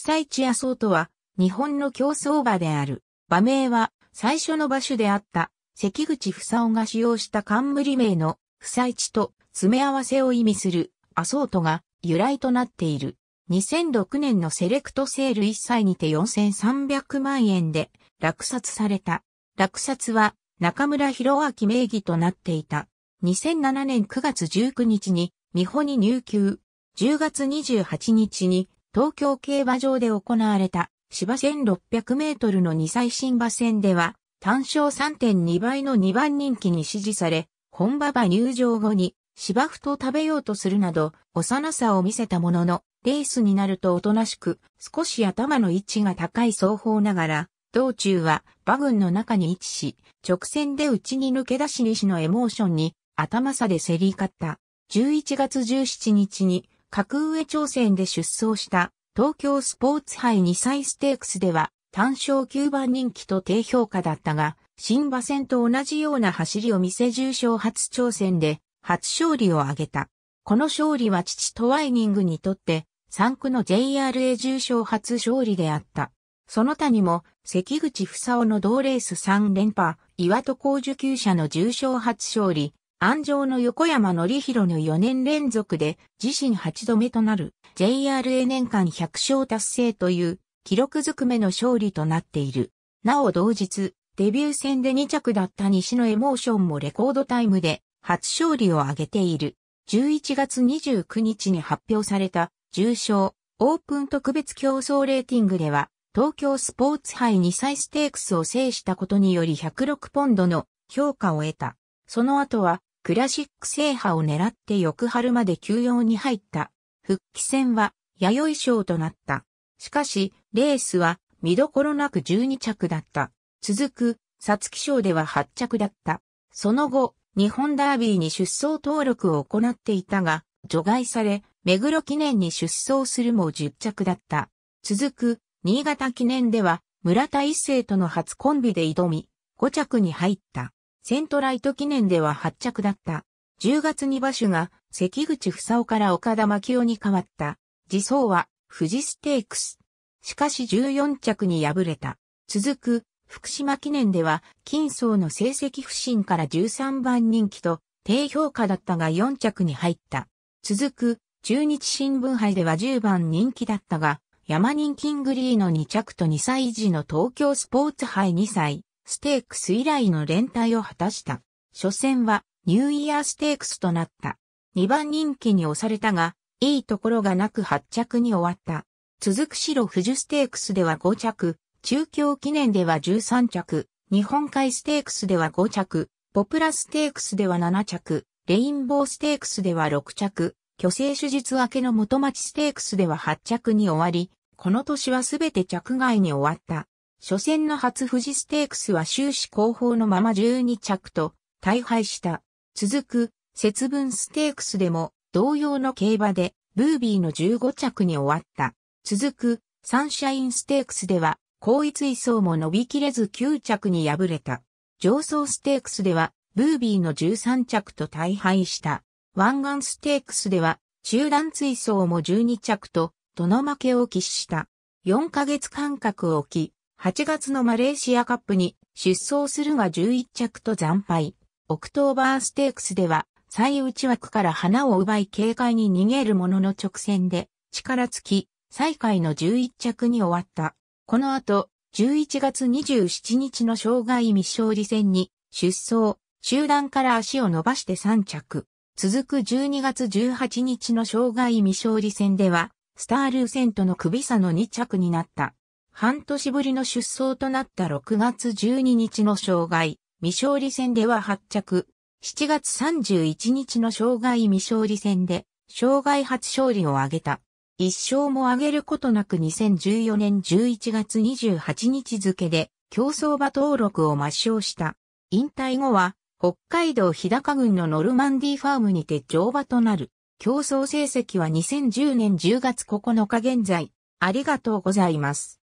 彩地ソーとは、日本の競争馬である。馬名は、最初の馬種であった、関口房夫が使用した冠名の、さい地と詰め合わせを意味する、アソートが由来となっている。2006年のセレクトセール1歳にて4300万円で落札された。落札は中村博明名義となっていた。2007年9月19日に、美穂に入球。10月28日に東京競馬場で行われた芝1600メートルの2歳新馬戦では、単勝3.2倍の2番人気に支持され、本馬場入場後に芝生と食べようとするなど、幼さを見せたものの、レースになるとおとなしく、少し頭の位置が高い双方ながら、道中は馬群の中に位置し、直線で内に抜け出し西のエモーションに頭差で競り勝った。11月17日に格上挑戦で出走した東京スポーツ杯2歳ステークスでは単勝9番人気と低評価だったが、新馬戦と同じような走りを見せ重賞初挑戦で初勝利を挙げた。この勝利は父トワイニングにとって3区の JRA 重賞初勝利であった。その他にも関口房夫の同レース3連覇、岩戸高受給者の重賞初勝利、安城の横山則弘の4年連続で自身8度目となる JRA 年間100勝達成という記録ずくめの勝利となっている。なお同日、デビュー戦で2着だった西のエモーションもレコードタイムで初勝利を挙げている。11月29日に発表された重賞オープン特別競争レーティングでは東京スポーツ杯2歳ステークスを制したことにより106ポンドの評価を得た。その後はクラシック制覇を狙って翌春まで休養に入った。復帰戦は、弥生賞となった。しかし、レースは、見どころなく12着だった。続く、サツキ賞では8着だった。その後、日本ダービーに出走登録を行っていたが、除外され、目黒記念に出走するも10着だった。続く、新潟記念では、村田一世との初コンビで挑み、5着に入った。セントライト記念では発着だった。10月に馬所が関口房おから岡田牧夫に変わった。次走は富士ステークス。しかし14着に敗れた。続く福島記念では金層の成績不振から13番人気と低評価だったが4着に入った。続く中日新聞杯では10番人気だったが、山人キングリーの2着と2歳児の東京スポーツ杯2歳、ステークス以来の連帯を果たした。初戦はニューイヤーステークスとなった。2番人気に押されたが、いいところがなく8着に終わった。続く白富士ステークスでは5着、中京記念では13着、日本海ステークスでは5着、ポプラステークスでは7着、レインボーステークスでは6着、虚勢手術明けの元町ステークスでは8着に終わり、この年はすべて着外に終わった。初戦の初富士ステークスは終始後方のまま12着と大敗した。続く、節分ステークスでも同様の競馬でブービーの15着に終わった。続く、サンシャインステークスでは、後一位層も伸びきれず9着に敗れた。上層ステークスでは、ブービーの13着と大敗した。湾岸ステークスでは、中段追走も12着と、どの負けを喫した。4ヶ月間隔を置き、8月のマレーシアカップに出走するが11着と惨敗。オクトーバーステークスでは、最内枠から花を奪い警戒に逃げるものの直線で、力尽き、最下位の11着に終わった。この後、11月27日の障害未勝利戦に、出走、集団から足を伸ばして3着。続く12月18日の障害未勝利戦では、スタールーセントの首差の2着になった。半年ぶりの出走となった6月12日の障害、未勝利戦では発着。7月31日の障害未勝利戦で、障害初勝利を挙げた。一勝も挙げることなく2014年11月28日付で、競争馬登録を抹消した。引退後は、北海道日高郡のノルマンディファームにて乗馬となる。競争成績は2010年10月9日現在。ありがとうございます。